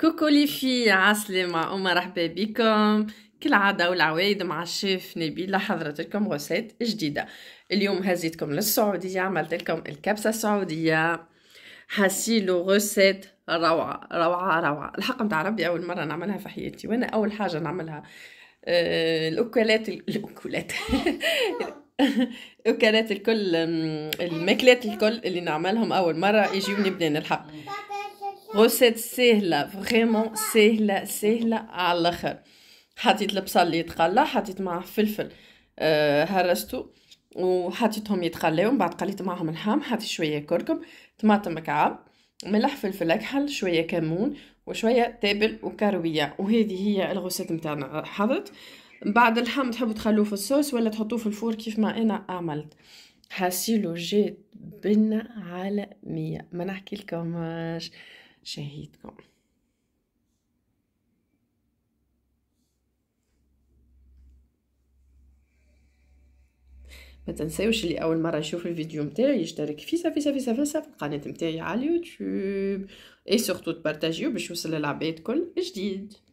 كوكو لي في عسلامة ومرحبا بكم كالعادة والعوايد مع الشيف نبيل لحضرتكم غسيت غوسيت جديدة اليوم هزيتكم للسعودية عملت لكم الكبسة السعودية حاسيلو غوسيت روعة روعة روعة الحق متاع ربي أول مرة نعملها في حياتي وأنا أول حاجة نعملها آه، الأكلات الأكلات الاكلات الكل الماكلات الكل اللي نعملهم اول مره يجيوني بنان الحق غوسيت سهله فريمون سهله سهله على الاخر حطيت البصل اللي يتقلى حطيت معاه فلفل أه هرستو وحطيتهم يتقلاو من بعد قليت معهم الحام حطيت شويه كركم طماطم مكعب ملح فلفل اكحل شويه كمون وشويه تابل وكرويه وهذه هي الغوسيت نتاعنا حضرت بعد الحام تحبوا تخلوه في الصوص ولا تحطوه في الفور كيف ما انا عملت حاسيلو جات بنا على مية ما نحكي لكماش شهيدكم ما تنساوش اللي اول مره يشوف الفيديو نتاعي يشترك في فيسا فيسا فيسا في القناه نتاعي على اليوتيوب اي سورتو تبارطاجيو باش يوصل للعباد كل جديد